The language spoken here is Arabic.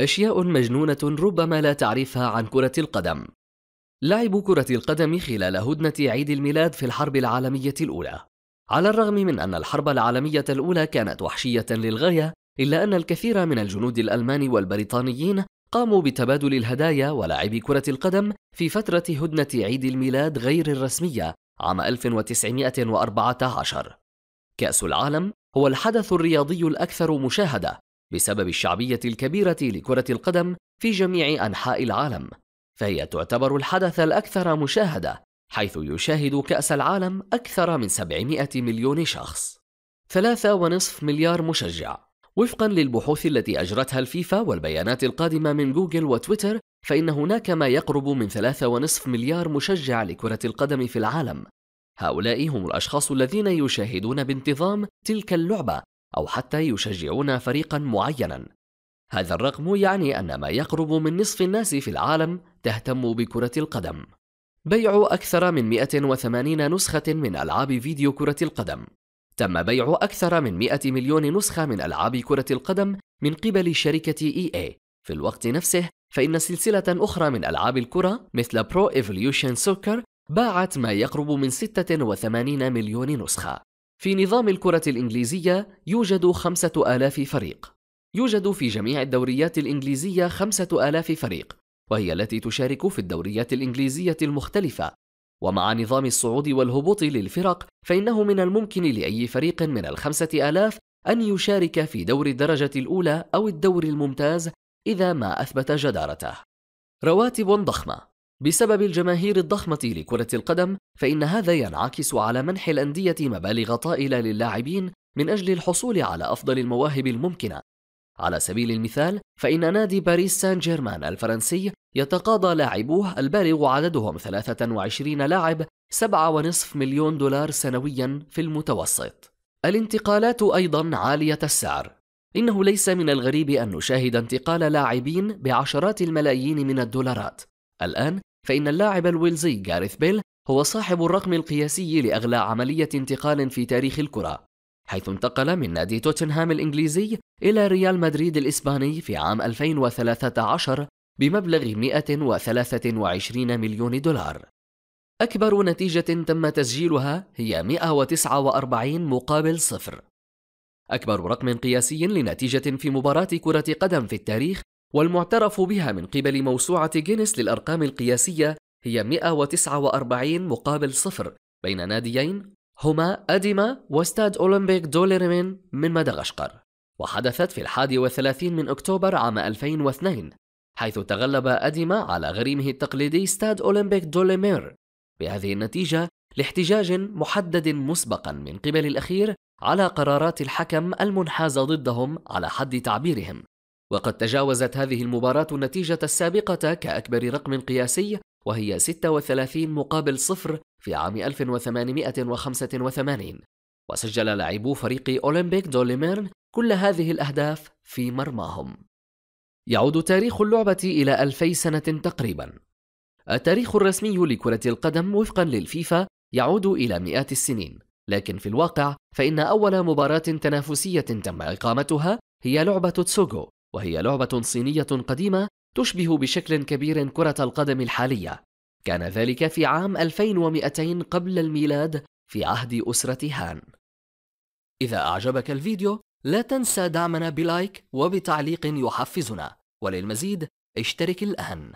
أشياء مجنونة ربما لا تعرفها عن كرة القدم. لعب كرة القدم خلال هدنة عيد الميلاد في الحرب العالمية الأولى. على الرغم من أن الحرب العالمية الأولى كانت وحشية للغاية، إلا أن الكثير من الجنود الألمان والبريطانيين قاموا بتبادل الهدايا ولعب كرة القدم في فترة هدنة عيد الميلاد غير الرسمية عام 1914. كأس العالم هو الحدث الرياضي الأكثر مشاهدة بسبب الشعبية الكبيرة لكرة القدم في جميع أنحاء العالم، فهي تعتبر الحدث الأكثر مشاهدة حيث يشاهد كأس العالم أكثر من 700 مليون شخص. ثلاثة ونصف مليار مشجع وفقا للبحوث التي أجرتها الفيفا والبيانات القادمة من جوجل وتويتر فإن هناك ما يقرب من ثلاثة ونصف مليار مشجع لكرة القدم في العالم هؤلاء هم الأشخاص الذين يشاهدون بانتظام تلك اللعبة أو حتى يشجعون فريقا معينا هذا الرقم يعني أن ما يقرب من نصف الناس في العالم تهتم بكرة القدم بيع أكثر من 180 نسخة من ألعاب فيديو كرة القدم تم بيع أكثر من 100 مليون نسخة من ألعاب كرة القدم من قبل شركة EA في الوقت نفسه فإن سلسلة أخرى من ألعاب الكرة مثل برو إيفوليوشن سوكر باعت ما يقرب من 86 مليون نسخة في نظام الكرة الإنجليزية يوجد 5000 فريق يوجد في جميع الدوريات الإنجليزية 5000 فريق وهي التي تشارك في الدوريات الإنجليزية المختلفة ومع نظام الصعود والهبوط للفرق فإنه من الممكن لأي فريق من الخمسة آلاف أن يشارك في دور الدرجة الأولى أو الدور الممتاز إذا ما أثبت جدارته رواتب ضخمة بسبب الجماهير الضخمة لكرة القدم فإن هذا ينعكس على منح الأندية مبالغ طائلة للاعبين من أجل الحصول على أفضل المواهب الممكنة على سبيل المثال فإن نادي باريس سان جيرمان الفرنسي يتقاضى لاعبوه البالغ عددهم 23 لاعب 7.5 مليون دولار سنويا في المتوسط الانتقالات أيضا عالية السعر إنه ليس من الغريب أن نشاهد انتقال لاعبين بعشرات الملايين من الدولارات الآن فإن اللاعب الويلزي جاريث بيل هو صاحب الرقم القياسي لأغلى عملية انتقال في تاريخ الكرة حيث انتقل من نادي توتنهام الإنجليزي إلى ريال مدريد الإسباني في عام 2013 بمبلغ 123 مليون دولار أكبر نتيجة تم تسجيلها هي 149 مقابل صفر أكبر رقم قياسي لنتيجة في مباراة كرة قدم في التاريخ والمعترف بها من قبل موسوعة جينيس للأرقام القياسية هي 149 مقابل صفر بين ناديين هما أديما وستاد أولمبيك دوليرمين من مدغشقر وحدثت في الحادي والثلاثين من أكتوبر عام 2002 حيث تغلب أديما على غريمه التقليدي ستاد أولمبيك دوليمير بهذه النتيجة لاحتجاج محدد مسبقا من قبل الأخير على قرارات الحكم المنحازة ضدهم على حد تعبيرهم وقد تجاوزت هذه المباراة النتيجة السابقة كأكبر رقم قياسي وهي 36 مقابل صفر في عام 1885 وسجل لاعبو فريق أولمبيك دوليميرن كل هذه الأهداف في مرماهم يعود تاريخ اللعبة إلى 2000 سنة تقريبا التاريخ الرسمي لكرة القدم وفقا للفيفا يعود إلى مئات السنين لكن في الواقع فإن أول مباراة تنافسية تم إقامتها هي لعبة تسوغو وهي لعبة صينية قديمة تشبه بشكل كبير كرة القدم الحالية كان ذلك في عام 2200 قبل الميلاد في عهد أسرة هان إذا أعجبك الفيديو لا تنسى دعمنا بلايك وبتعليق يحفزنا وللمزيد اشترك الآن